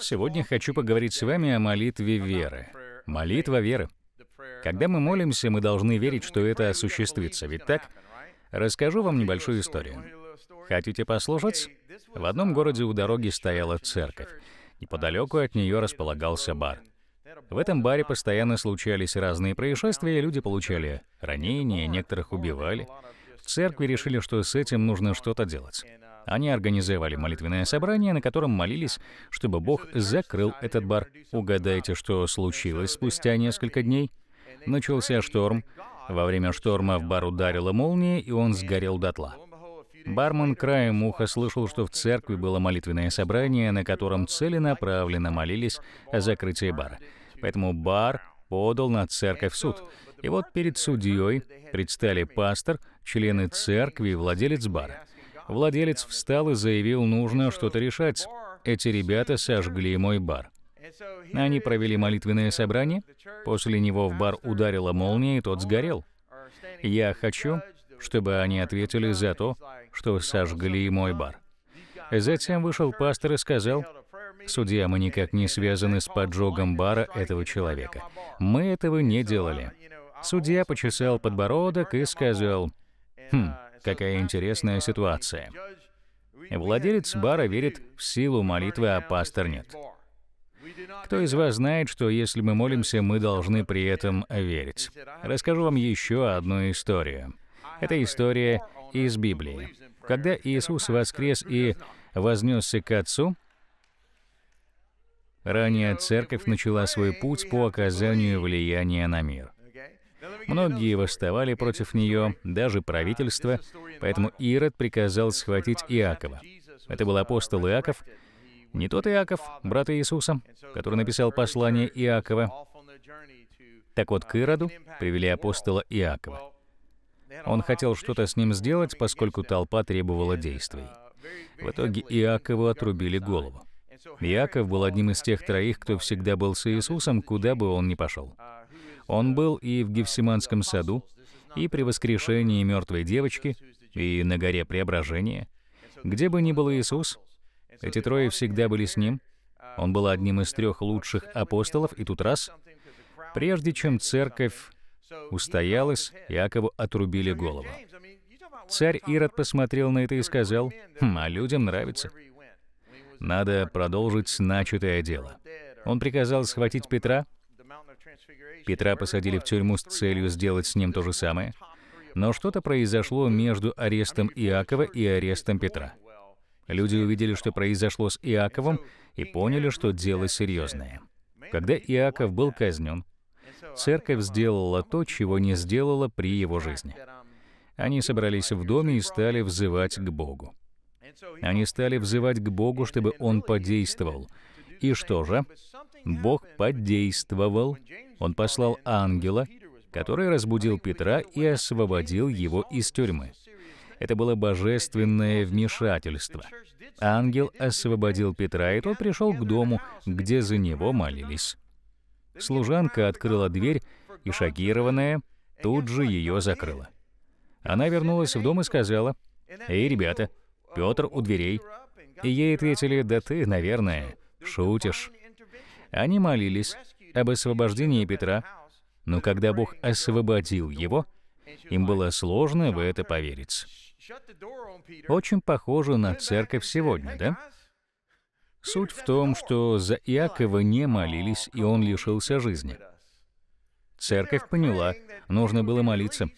Сегодня хочу поговорить с вами о молитве веры. Молитва веры. Когда мы молимся, мы должны верить, что это осуществится, ведь так? Расскажу вам небольшую историю. Хотите послушать? В одном городе у дороги стояла церковь. Неподалеку от нее располагался бар. В этом баре постоянно случались разные происшествия, люди получали ранения, некоторых убивали. В церкви решили, что с этим нужно что-то делать. Они организовали молитвенное собрание, на котором молились, чтобы Бог закрыл этот бар. Угадайте, что случилось спустя несколько дней? Начался шторм. Во время шторма в бар ударила молния, и он сгорел дотла. Бармен краем уха слышал, что в церкви было молитвенное собрание, на котором целенаправленно молились о закрытии бара. Поэтому бар подал на церковь в суд. И вот перед судьей предстали пастор, члены церкви и владелец бара. Владелец встал и заявил, нужно что-то решать. Эти ребята сожгли мой бар. Они провели молитвенное собрание, после него в бар ударила молния, и тот сгорел. Я хочу, чтобы они ответили за то, что сожгли мой бар. Затем вышел пастор и сказал, «Судья, мы никак не связаны с поджогом бара этого человека. Мы этого не делали». Судья почесал подбородок и сказал, «Хм, Какая интересная ситуация. Владелец бара верит в силу молитвы, а пастор нет. Кто из вас знает, что если мы молимся, мы должны при этом верить? Расскажу вам еще одну историю. Это история из Библии. Когда Иисус воскрес и вознесся к Отцу, ранее церковь начала свой путь по оказанию влияния на мир. Многие восставали против нее, даже правительство, поэтому Ирод приказал схватить Иакова. Это был апостол Иаков, не тот Иаков, брат Иисуса, который написал послание Иакова. Так вот, к Ироду привели апостола Иакова. Он хотел что-то с ним сделать, поскольку толпа требовала действий. В итоге Иакову отрубили голову. Иаков был одним из тех троих, кто всегда был с Иисусом, куда бы он ни пошел. Он был и в Гефсиманском саду, и при воскрешении мертвой девочки, и на горе Преображения. Где бы ни был Иисус, эти трое всегда были с Ним. Он был одним из трех лучших апостолов, и тут раз, прежде чем церковь устоялась, Иакову отрубили голову. Царь Ирод посмотрел на это и сказал, «Хм, а людям нравится. Надо продолжить начатое дело». Он приказал схватить Петра, Петра посадили в тюрьму с целью сделать с ним то же самое. Но что-то произошло между арестом Иакова и арестом Петра. Люди увидели, что произошло с Иаковом, и поняли, что дело серьезное. Когда Иаков был казнен, церковь сделала то, чего не сделала при его жизни. Они собрались в доме и стали взывать к Богу. Они стали взывать к Богу, чтобы Он подействовал. И что же? Бог подействовал, он послал ангела, который разбудил Петра и освободил его из тюрьмы. Это было божественное вмешательство. Ангел освободил Петра, и тот пришел к дому, где за него молились. Служанка открыла дверь, и, шокированная, тут же ее закрыла. Она вернулась в дом и сказала, «Эй, ребята, Петр у дверей». И ей ответили, «Да ты, наверное, шутишь». Они молились, об освобождении Петра, но когда Бог освободил его, им было сложно в это поверить. Очень похоже на церковь сегодня, да? Суть в том, что за Иакова не молились, и он лишился жизни. Церковь поняла, нужно было молиться.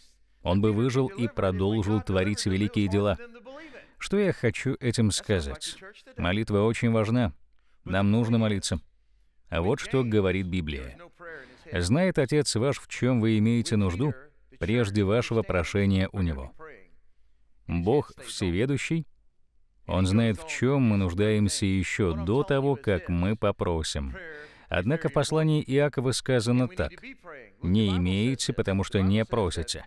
Он бы выжил и продолжил творить великие дела. Что я хочу этим сказать? Молитва очень важна. Нам нужно молиться. А вот что говорит Библия. «Знает Отец ваш, в чем вы имеете нужду, прежде вашего прошения у Него». Бог всеведущий, Он знает, в чем мы нуждаемся еще до того, как мы попросим. Однако в послании Иакова сказано так. «Не имеете, потому что не просите».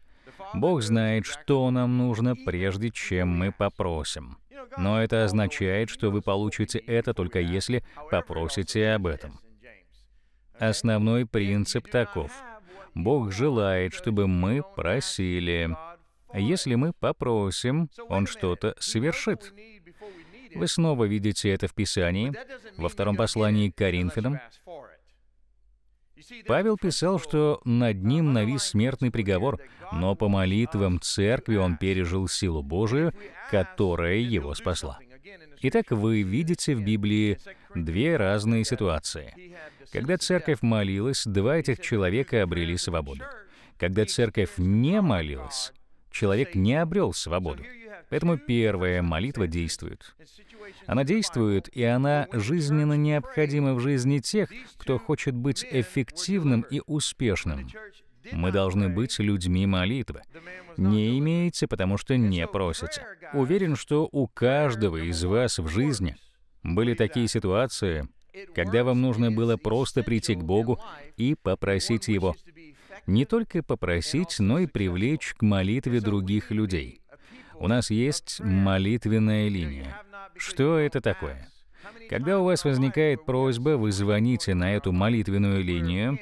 Бог знает, что нам нужно, прежде чем мы попросим. Но это означает, что вы получите это только если попросите об этом. Основной принцип таков. Бог желает, чтобы мы просили. Если мы попросим, Он что-то совершит. Вы снова видите это в Писании, во втором послании к Коринфянам. Павел писал, что над ним навис смертный приговор, но по молитвам церкви он пережил силу Божию, которая его спасла. Итак, вы видите в Библии две разные ситуации. Когда церковь молилась, два этих человека обрели свободу. Когда церковь не молилась, человек не обрел свободу. Поэтому первая молитва действует. Она действует, и она жизненно необходима в жизни тех, кто хочет быть эффективным и успешным. Мы должны быть людьми молитвы. Не имеется, потому что не просится. Уверен, что у каждого из вас в жизни были такие ситуации, когда вам нужно было просто прийти к Богу и попросить Его. Не только попросить, но и привлечь к молитве других людей. У нас есть молитвенная линия. Что это такое? Когда у вас возникает просьба, вы звоните на эту молитвенную линию,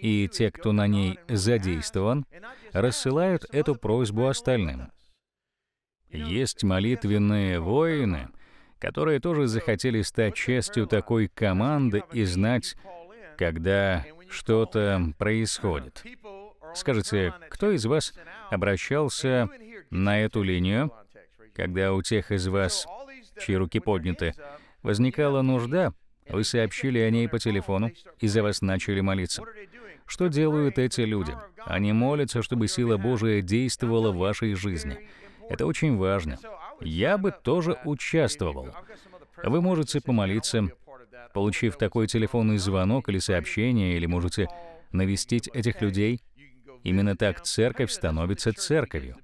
и те, кто на ней задействован, рассылают эту просьбу остальным. Есть молитвенные воины, которые тоже захотели стать частью такой команды и знать, когда что-то происходит. Скажите, кто из вас обращался на эту линию, когда у тех из вас, чьи руки подняты, возникала нужда, вы сообщили о ней по телефону, и за вас начали молиться. Что делают эти люди? Они молятся, чтобы сила Божия действовала в вашей жизни. Это очень важно. Я бы тоже участвовал. Вы можете помолиться, получив такой телефонный звонок или сообщение, или можете навестить этих людей. Именно так церковь становится церковью.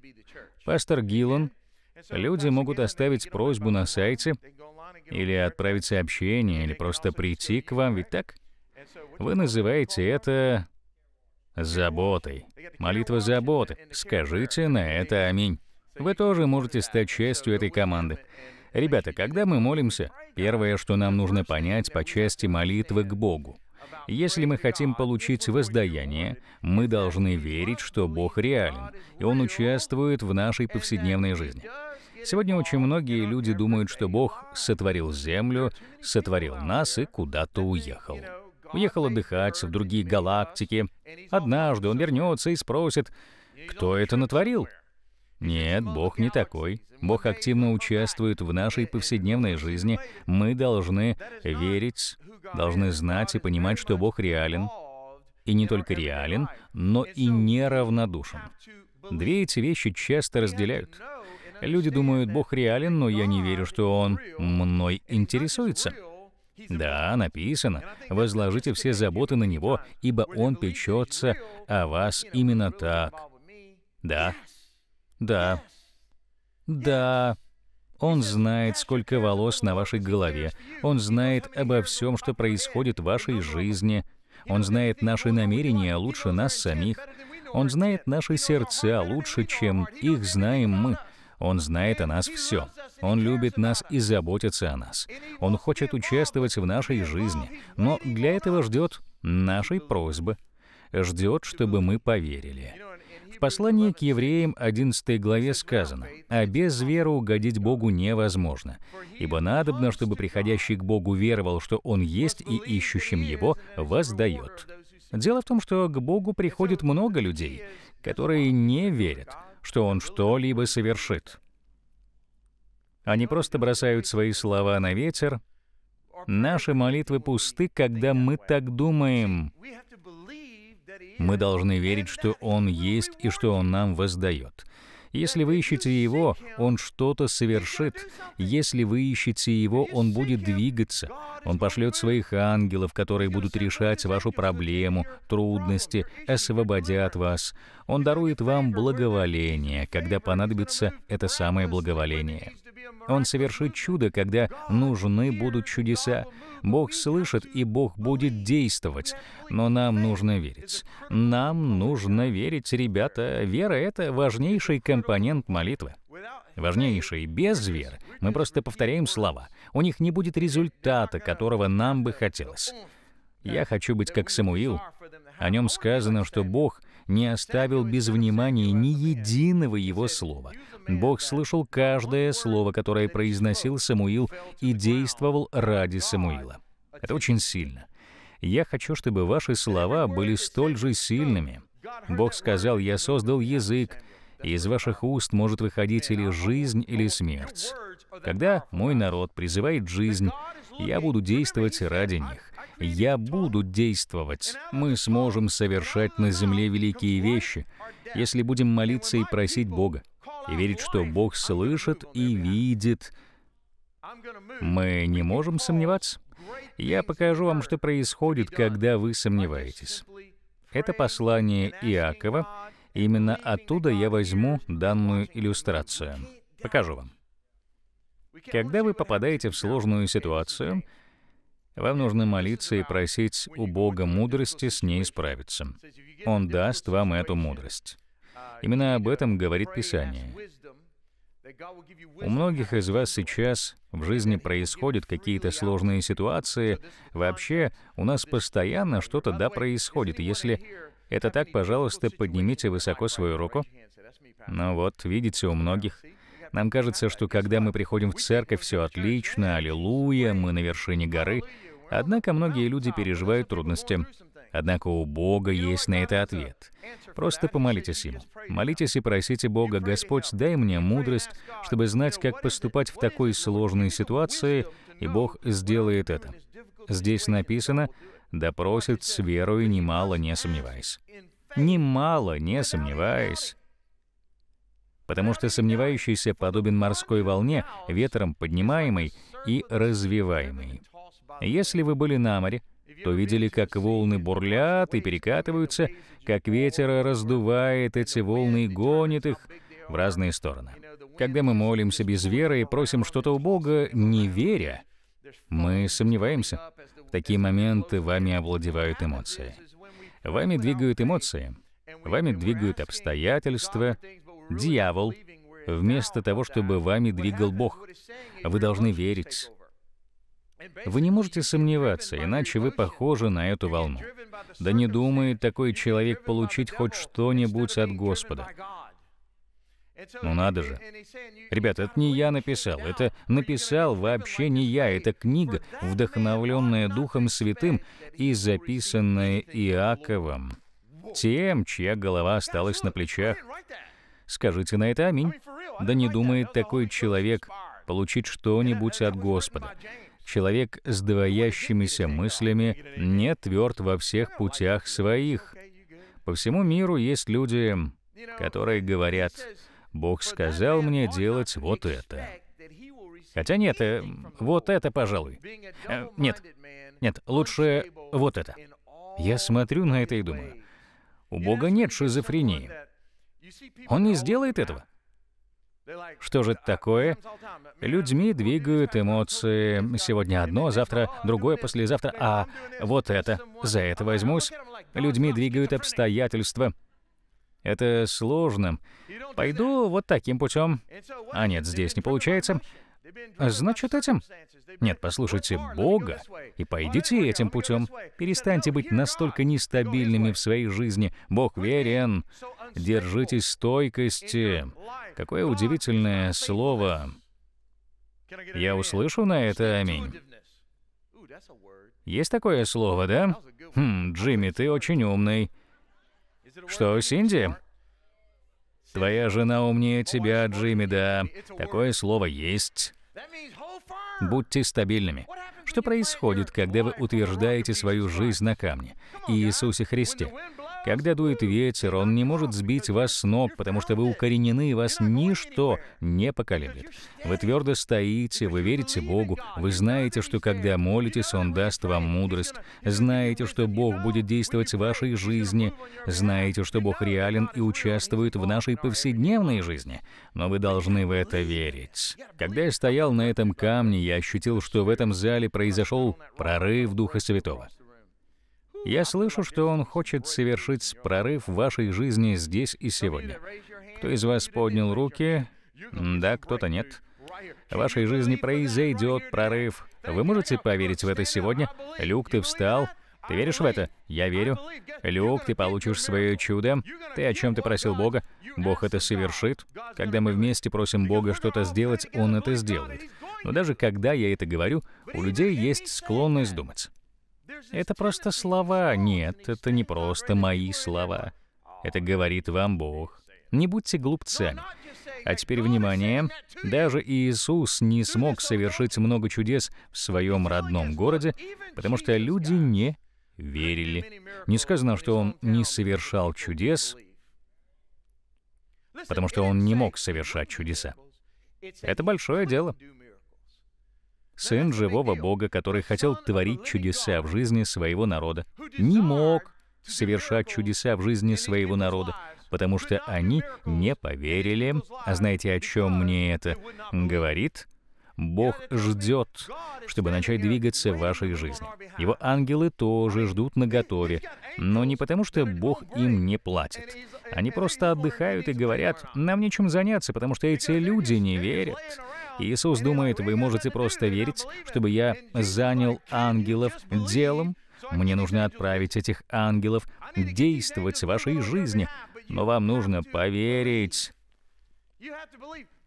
Пастор Гиллан, люди могут оставить просьбу на сайте или отправить сообщение, или просто прийти к вам, ведь так? Вы называете это заботой. Молитва заботы. Скажите на это аминь. Вы тоже можете стать частью этой команды. Ребята, когда мы молимся, первое, что нам нужно понять по части молитвы к Богу. Если мы хотим получить воздаяние, мы должны верить, что Бог реален, и Он участвует в нашей повседневной жизни. Сегодня очень многие люди думают, что Бог сотворил землю, сотворил нас и куда-то уехал уехал отдыхать в другие галактики. Однажды он вернется и спросит, кто это натворил? Нет, Бог не такой. Бог активно участвует в нашей повседневной жизни. Мы должны верить, должны знать и понимать, что Бог реален. И не только реален, но и неравнодушен. Две эти вещи часто разделяют. Люди думают, Бог реален, но я не верю, что Он мной интересуется. Да, написано, возложите все заботы на Него, ибо Он печется о вас именно так. Да, да, да. Он знает, сколько волос на вашей голове. Он знает обо всем, что происходит в вашей жизни. Он знает наши намерения лучше нас самих. Он знает наши сердца лучше, чем их знаем мы. Он знает о нас все. Он любит нас и заботится о нас. Он хочет участвовать в нашей жизни, но для этого ждет нашей просьбы. Ждет, чтобы мы поверили. В послании к евреям 11 главе сказано, «А без веры угодить Богу невозможно, ибо надобно, чтобы приходящий к Богу веровал, что Он есть и ищущим Его воздает». Дело в том, что к Богу приходит много людей, которые не верят — что он что-либо совершит. Они просто бросают свои слова на ветер. Наши молитвы пусты, когда мы так думаем. Мы должны верить, что Он есть и что Он нам воздает. Если вы ищете Его, Он что-то совершит. Если вы ищете Его, Он будет двигаться. Он пошлет своих ангелов, которые будут решать вашу проблему, трудности, освободят вас. Он дарует вам благоволение, когда понадобится это самое благоволение. Он совершит чудо, когда нужны будут чудеса. Бог слышит, и Бог будет действовать. Но нам нужно верить. Нам нужно верить, ребята. Вера — это важнейший компонент молитвы. Важнейший. Без веры мы просто повторяем слова. У них не будет результата, которого нам бы хотелось. Я хочу быть как Самуил. О нем сказано, что Бог не оставил без внимания ни единого его слова. Бог слышал каждое слово, которое произносил Самуил, и действовал ради Самуила. Это очень сильно. Я хочу, чтобы ваши слова были столь же сильными. Бог сказал, «Я создал язык, и из ваших уст может выходить или жизнь, или смерть». Когда мой народ призывает жизнь, я буду действовать ради них. Я буду действовать. Мы сможем совершать на земле великие вещи, если будем молиться и просить Бога, и верить, что Бог слышит и видит. Мы не можем сомневаться. Я покажу вам, что происходит, когда вы сомневаетесь. Это послание Иакова. Именно оттуда я возьму данную иллюстрацию. Покажу вам. Когда вы попадаете в сложную ситуацию, вам нужно молиться и просить у Бога мудрости с ней справиться. Он даст вам эту мудрость. Именно об этом говорит Писание. У многих из вас сейчас в жизни происходят какие-то сложные ситуации. Вообще, у нас постоянно что-то да происходит. Если это так, пожалуйста, поднимите высоко свою руку. Ну вот, видите, у многих. Нам кажется, что когда мы приходим в церковь, все отлично, аллилуйя, мы на вершине горы. Однако многие люди переживают трудности. Однако у Бога есть на это ответ. Просто помолитесь Ему. Молитесь и просите Бога, «Господь, дай мне мудрость, чтобы знать, как поступать в такой сложной ситуации», и Бог сделает это. Здесь написано, «Да с верою, немало не сомневаясь». Немало не сомневаясь. Потому что сомневающийся подобен морской волне, ветром поднимаемой и развиваемой. Если вы были на море, то видели, как волны бурлят и перекатываются, как ветер раздувает эти волны и гонит их в разные стороны. Когда мы молимся без веры и просим что-то у Бога, не веря, мы сомневаемся. В такие моменты вами овладевают эмоции. Вами двигают эмоции, вами двигают обстоятельства, дьявол, вместо того, чтобы вами двигал Бог. Вы должны верить. Вы не можете сомневаться, иначе вы похожи на эту волну. Да не думает такой человек получить хоть что-нибудь от Господа. Ну надо же. Ребята, это не я написал, это написал вообще не я, это книга, вдохновленная Духом Святым и записанная Иаковом, тем, чья голова осталась на плечах. Скажите на это аминь. Да не думает такой человек получить что-нибудь от Господа. Человек с двоящимися мыслями не тверд во всех путях своих. По всему миру есть люди, которые говорят, «Бог сказал мне делать вот это». Хотя нет, э, вот это, пожалуй. Э, нет, нет, лучше вот это. Я смотрю на это и думаю, у Бога нет шизофрении. Он не сделает этого. Что же это такое? Людьми двигают эмоции. Сегодня одно, завтра другое, послезавтра. А вот это. За это возьмусь. Людьми двигают обстоятельства. Это сложно. Пойду вот таким путем. А нет, здесь не получается. Значит, этим? Нет, послушайте Бога и пойдите этим путем. Перестаньте быть настолько нестабильными в своей жизни. Бог верен. Держитесь стойкости. Какое удивительное слово. Я услышу на это аминь. Есть такое слово, да? Хм, Джимми, ты очень умный. Что, Синди? Твоя жена умнее тебя, Джимми, да. Такое слово есть. Будьте стабильными. Что происходит, когда вы утверждаете свою жизнь на камне, Иисусе Христе? Когда дует ветер, он не может сбить вас с ног, потому что вы укоренены, и вас ничто не поколеблет. Вы твердо стоите, вы верите Богу, вы знаете, что когда молитесь, Он даст вам мудрость, знаете, что Бог будет действовать в вашей жизни, знаете, что Бог реален и участвует в нашей повседневной жизни, но вы должны в это верить. Когда я стоял на этом камне, я ощутил, что в этом зале произошел прорыв Духа Святого. Я слышу, что Он хочет совершить прорыв в вашей жизни здесь и сегодня. Кто из вас поднял руки? Да, кто-то нет. В вашей жизни произойдет прорыв. Вы можете поверить в это сегодня? Люк, ты встал. Ты веришь в это? Я верю. Люк, ты получишь свое чудо. Ты о чем ты просил Бога? Бог это совершит. Когда мы вместе просим Бога что-то сделать, Он это сделает. Но даже когда я это говорю, у людей есть склонность думать. Это просто слова. Нет, это не просто мои слова. Это говорит вам Бог. Не будьте глупцами. А теперь внимание. Даже Иисус не смог совершить много чудес в своем родном городе, потому что люди не верили. Не сказано, что он не совершал чудес, потому что он не мог совершать чудеса. Это большое дело сын живого Бога, который хотел творить чудеса в жизни своего народа, не мог совершать чудеса в жизни своего народа, потому что они не поверили. А знаете, о чем мне это говорит? Бог ждет, чтобы начать двигаться в вашей жизни. Его ангелы тоже ждут на готове, но не потому, что Бог им не платит. Они просто отдыхают и говорят, нам нечем заняться, потому что эти люди не верят. Иисус думает, вы можете просто верить, чтобы я занял ангелов делом. Мне нужно отправить этих ангелов действовать в вашей жизни, но вам нужно поверить.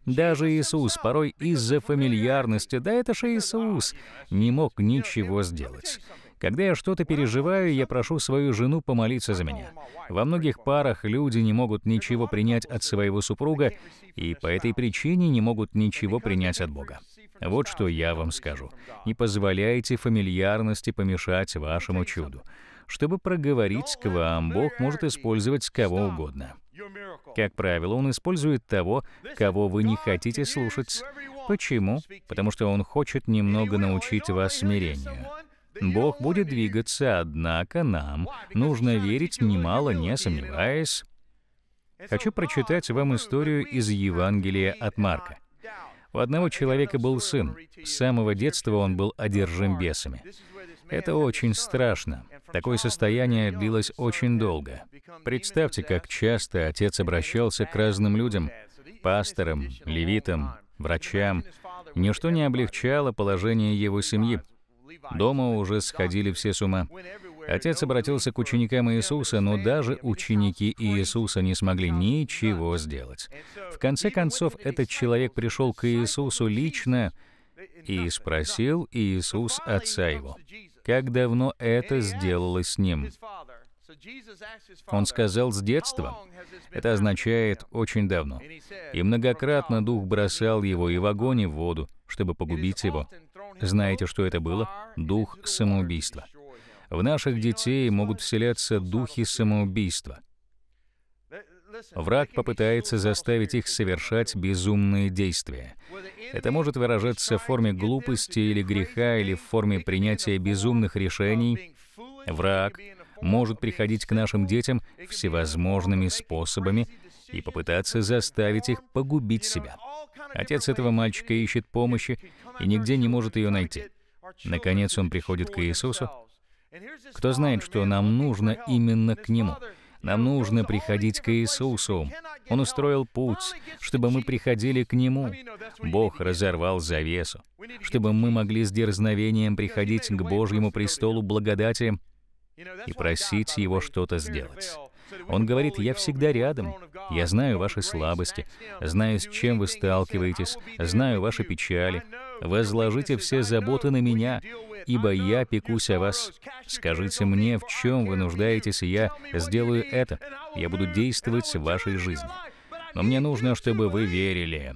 Даже Иисус порой из-за фамильярности, да это же Иисус, не мог ничего сделать. Когда я что-то переживаю, я прошу свою жену помолиться за меня. Во многих парах люди не могут ничего принять от своего супруга и по этой причине не могут ничего принять от Бога. Вот что я вам скажу. Не позволяйте фамильярности помешать вашему чуду. Чтобы проговорить к вам, Бог может использовать кого угодно. Как правило, он использует того, кого вы не хотите слушать. Почему? Потому что он хочет немного научить вас смирению. Бог будет двигаться, однако нам нужно верить, немало не сомневаясь. Хочу прочитать вам историю из Евангелия от Марка. У одного человека был сын. С самого детства он был одержим бесами. Это очень страшно. Такое состояние длилось очень долго. Представьте, как часто отец обращался к разным людям, пасторам, левитам, врачам. Ничто не облегчало положение его семьи. Дома уже сходили все с ума. Отец обратился к ученикам Иисуса, но даже ученики Иисуса не смогли ничего сделать. В конце концов, этот человек пришел к Иисусу лично и спросил Иисус отца его, как давно это сделалось с ним. Он сказал «с детства». Это означает «очень давно». И многократно дух бросал его и в огонь, и в воду, чтобы погубить его. Знаете, что это было? Дух самоубийства. В наших детей могут вселяться духи самоубийства. Враг попытается заставить их совершать безумные действия. Это может выражаться в форме глупости или греха, или в форме принятия безумных решений. Враг может приходить к нашим детям всевозможными способами и попытаться заставить их погубить себя. Отец этого мальчика ищет помощи, и нигде не может ее найти. Наконец он приходит к Иисусу. Кто знает, что нам нужно именно к Нему? Нам нужно приходить к Иисусу. Он устроил путь, чтобы мы приходили к Нему. Бог разорвал завесу, чтобы мы могли с дерзновением приходить к Божьему престолу благодати и просить Его что-то сделать. Он говорит, я всегда рядом, я знаю ваши слабости, знаю, с чем вы сталкиваетесь, знаю ваши печали. Возложите все заботы на меня, ибо я пекусь о вас. Скажите мне, в чем вы нуждаетесь, и я сделаю это. Я буду действовать в вашей жизни. Но мне нужно, чтобы вы верили.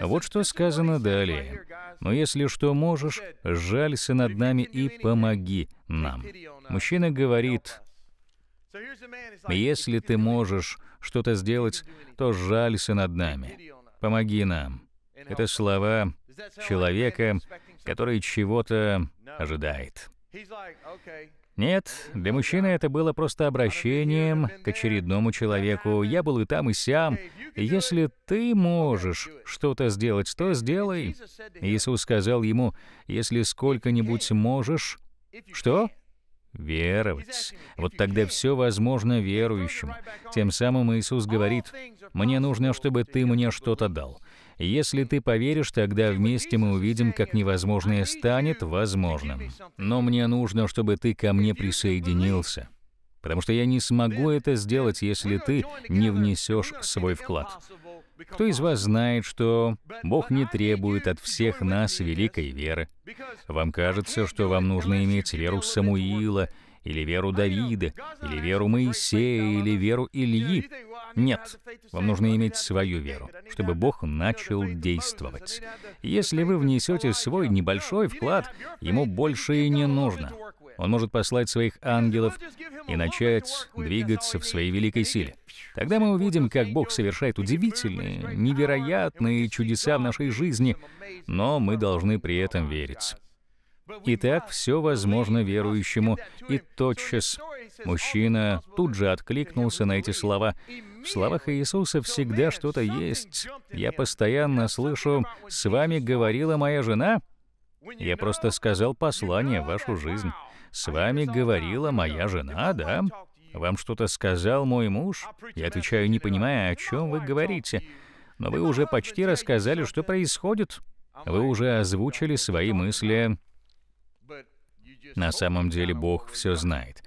Вот что сказано далее. «Но если что можешь, жалься над нами и помоги нам». Мужчина говорит, если ты можешь что-то сделать, то жалься над нами. Помоги нам. Это слова человека, который чего-то ожидает. Нет, для мужчины это было просто обращением к очередному человеку. Я был и там, и сям. Если ты можешь что-то сделать, то сделай. Иисус сказал ему, если сколько-нибудь можешь... Что? Веровать. Вот тогда все возможно верующим. Тем самым Иисус говорит, «Мне нужно, чтобы ты мне что-то дал». Если ты поверишь, тогда вместе мы увидим, как невозможное станет возможным. Но мне нужно, чтобы ты ко мне присоединился потому что я не смогу это сделать, если ты не внесешь свой вклад. Кто из вас знает, что Бог не требует от всех нас великой веры? Вам кажется, что вам нужно иметь веру Самуила, или веру Давида, или веру Моисея, или веру Ильи. Нет, вам нужно иметь свою веру, чтобы Бог начал действовать. Если вы внесете свой небольшой вклад, ему больше и не нужно. Он может послать своих ангелов и начать двигаться в своей великой силе. Тогда мы увидим, как Бог совершает удивительные, невероятные чудеса в нашей жизни, но мы должны при этом верить. Итак, все возможно верующему, и тотчас мужчина тут же откликнулся на эти слова. В словах Иисуса всегда что-то есть. Я постоянно слышу «С вами говорила моя жена». Я просто сказал послание в вашу жизнь. С вами говорила моя жена, да? Вам что-то сказал мой муж? Я отвечаю, не понимая, о чем вы говорите. Но вы уже почти рассказали, что происходит. Вы уже озвучили свои мысли. На самом деле Бог все знает.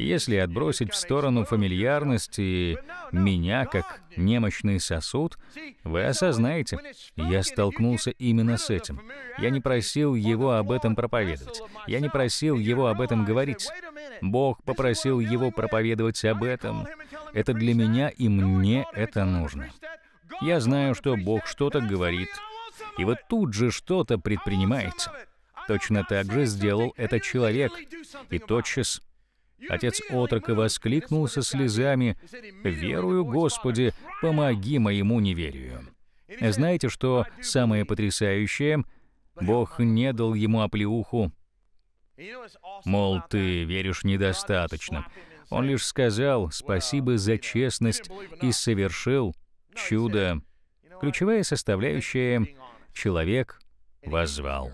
Если отбросить в сторону фамильярность и меня как немощный сосуд, вы осознаете, я столкнулся именно с этим. Я не просил его об этом проповедовать. Я не просил его об этом говорить. Бог попросил его проповедовать об этом. Это для меня и мне это нужно. Я знаю, что Бог что-то говорит, и вот тут же что-то предпринимается. Точно так же сделал этот человек, и тотчас Отец отрока воскликнул со слезами, «Верую, Господи, помоги моему неверию». Знаете, что самое потрясающее? Бог не дал ему оплеуху, мол, ты веришь недостаточно. Он лишь сказал «спасибо за честность» и совершил чудо. Ключевая составляющая — человек воззвал.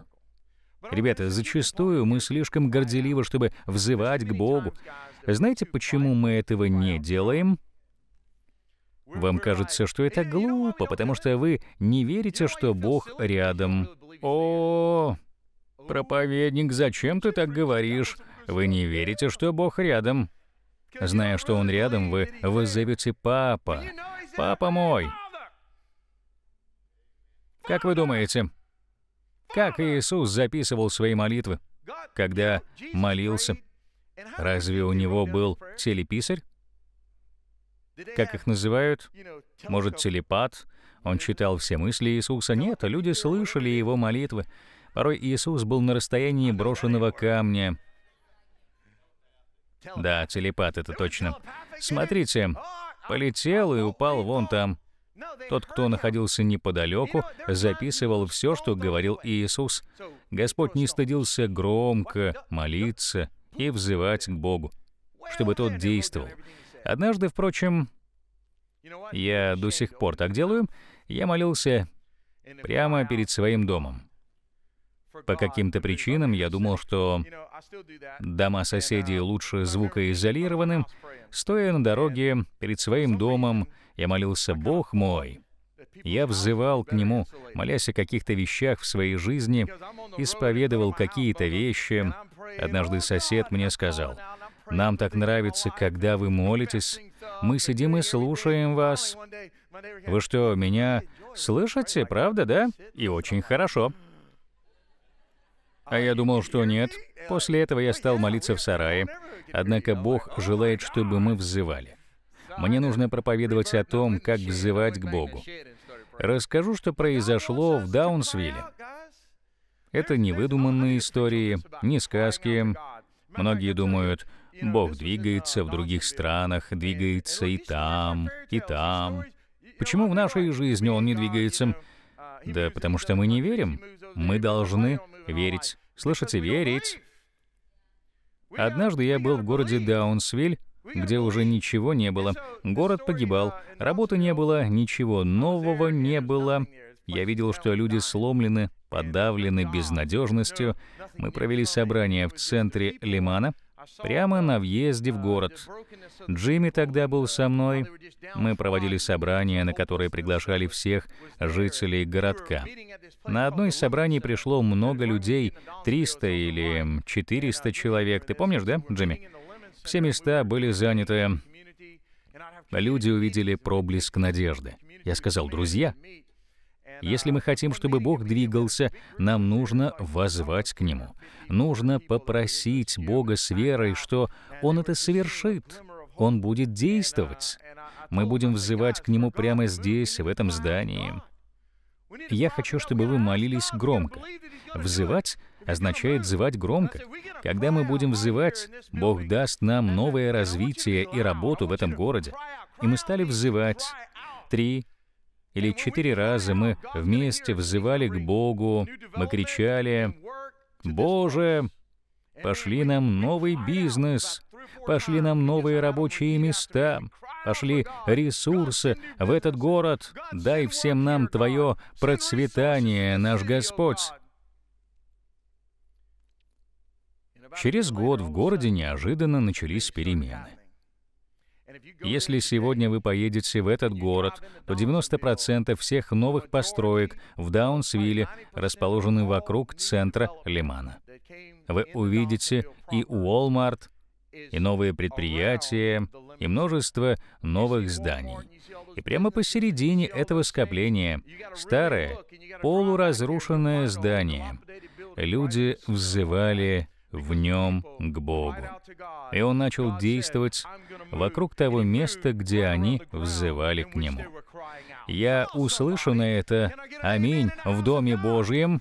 Ребята, зачастую мы слишком горделивы, чтобы взывать к Богу. Знаете, почему мы этого не делаем? Вам кажется, что это глупо, потому что вы не верите, что Бог рядом. О, проповедник, зачем ты так говоришь? Вы не верите, что Бог рядом. Зная, что Он рядом, вы вызовете папа. Папа мой. Как вы думаете, как Иисус записывал свои молитвы, когда молился. Разве у него был телеписарь? Как их называют? Может, телепат? Он читал все мысли Иисуса? Нет, люди слышали его молитвы. Порой Иисус был на расстоянии брошенного камня. Да, телепат, это точно. Смотрите, полетел и упал вон там. Тот, кто находился неподалеку, записывал все, что говорил Иисус. Господь не стыдился громко молиться и взывать к Богу, чтобы тот действовал. Однажды, впрочем, я до сих пор так делаю, я молился прямо перед своим домом. По каким-то причинам я думал, что дома соседей лучше звукоизолированы. Стоя на дороге перед своим домом, я молился, «Бог мой!» Я взывал к Нему, молясь о каких-то вещах в своей жизни, исповедовал какие-то вещи. Однажды сосед мне сказал, «Нам так нравится, когда вы молитесь. Мы сидим и слушаем вас. Вы что, меня слышите, правда, да? И очень хорошо». А я думал, что нет. После этого я стал молиться в сарае. Однако Бог желает, чтобы мы взывали. Мне нужно проповедовать о том, как взывать к Богу. Расскажу, что произошло в Даунсвилле. Это не выдуманные истории, не сказки. Многие думают, Бог двигается в других странах, двигается и там, и там. Почему в нашей жизни Он не двигается? Да потому что мы не верим. Мы должны верить. Слышите, верить. Однажды я был в городе Даунсвиль, где уже ничего не было. Город погибал, работы не было, ничего нового не было. Я видел, что люди сломлены, подавлены безнадежностью. Мы провели собрание в центре Лимана, прямо на въезде в город. Джимми тогда был со мной. Мы проводили собрание, на которое приглашали всех жителей городка. На одно из собраний пришло много людей, 300 или 400 человек. Ты помнишь, да, Джимми? Все места были заняты. Люди увидели проблеск надежды. Я сказал, друзья, если мы хотим, чтобы Бог двигался, нам нужно возвать к Нему. Нужно попросить Бога с верой, что Он это совершит. Он будет действовать. Мы будем взывать к Нему прямо здесь, в этом здании. Я хочу, чтобы вы молились громко. Взывать — означает звать громко. Когда мы будем взывать, Бог даст нам новое развитие и работу в этом городе. И мы стали взывать. Три или четыре раза мы вместе взывали к Богу, мы кричали, «Боже, пошли нам новый бизнес, пошли нам новые рабочие места, пошли ресурсы в этот город, дай всем нам Твое процветание, наш Господь». Через год в городе неожиданно начались перемены. Если сегодня вы поедете в этот город, то 90% всех новых построек в Даунсвилле расположены вокруг центра Лимана. Вы увидите и Уолмарт, и новые предприятия, и множество новых зданий. И прямо посередине этого скопления старое, полуразрушенное здание. Люди взывали в нем к Богу. И он начал действовать вокруг того места, где они взывали к нему. Я услышу на это «Аминь» в Доме Божьем,